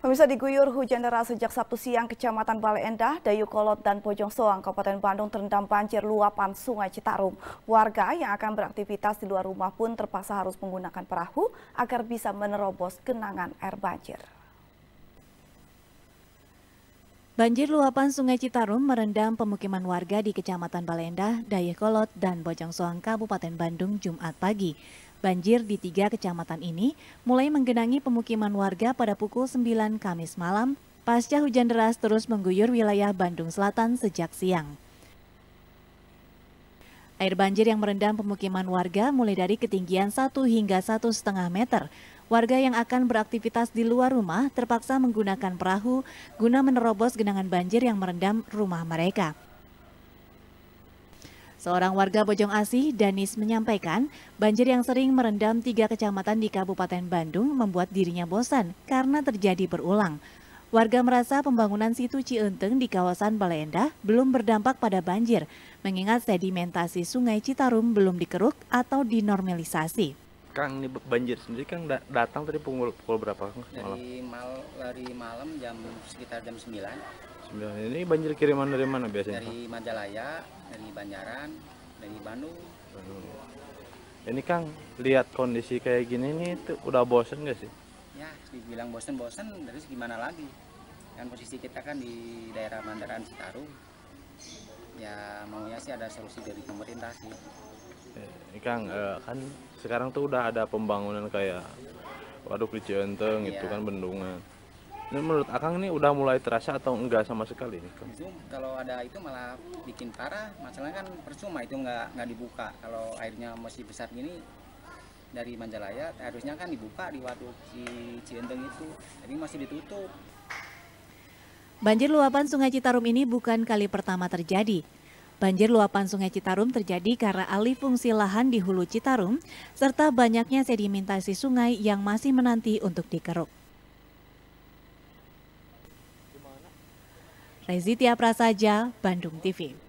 Pemirsa diguyur hujan deras sejak Sabtu siang Kecamatan Balai Endah, Dayukolot, dan Bojong Soang, Kabupaten Bandung terendam banjir luapan Sungai Citarum. Warga yang akan beraktivitas di luar rumah pun terpaksa harus menggunakan perahu agar bisa menerobos genangan air banjir. Banjir luapan Sungai Citarum merendam pemukiman warga di Kecamatan Balendah, Dayakolot, dan Bojong Soang, Kabupaten Bandung, Jumat pagi. Banjir di tiga kecamatan ini mulai menggenangi pemukiman warga pada pukul 9 Kamis malam pasca hujan deras terus mengguyur wilayah Bandung Selatan sejak siang. Air banjir yang merendam pemukiman warga mulai dari ketinggian 1 hingga 1,5 meter. Warga yang akan beraktivitas di luar rumah terpaksa menggunakan perahu guna menerobos genangan banjir yang merendam rumah mereka. Seorang warga Bojong Asih, Danis, menyampaikan banjir yang sering merendam tiga kecamatan di Kabupaten Bandung membuat dirinya bosan karena terjadi berulang. Warga merasa pembangunan situ Cienteng di kawasan Balai belum berdampak pada banjir, mengingat sedimentasi sungai Citarum belum dikeruk atau dinormalisasi. Kang ini banjir sendiri Kang datang tadi pukul, pukul berapa Kang? Malam. Dari mal dari malam jam sekitar jam 9. 9. Ini banjir kiriman dari mana biasanya? Dari Majalaya, dari Banjaran, dari Bandung. Bandung. Ini Kang, lihat kondisi kayak gini ini tuh udah bosen gak sih? Ya, dibilang bosen-bosen terus gimana lagi? Kan posisi kita kan di daerah Mandaran, Citarum ya maunya sih ada solusi dari pemerintah sih eh, Kang eh, kan sekarang tuh udah ada pembangunan kayak waduk di Cienteng gitu iya. itu kan bendungan ini menurut Akang ini udah mulai terasa atau enggak sama sekali nih? Itu kalau ada itu malah bikin parah. Masalahnya kan percuma itu enggak nggak dibuka. Kalau airnya masih besar gini dari Manjalaya harusnya kan dibuka di waduk di Cienteng itu. Tapi masih ditutup. Banjir luapan Sungai Citarum ini bukan kali pertama terjadi. Banjir luapan Sungai Citarum terjadi karena alih fungsi lahan di hulu Citarum serta banyaknya sedimentasi sungai yang masih menanti untuk dikeruk. Rezitia Prasaja, Bandung TV.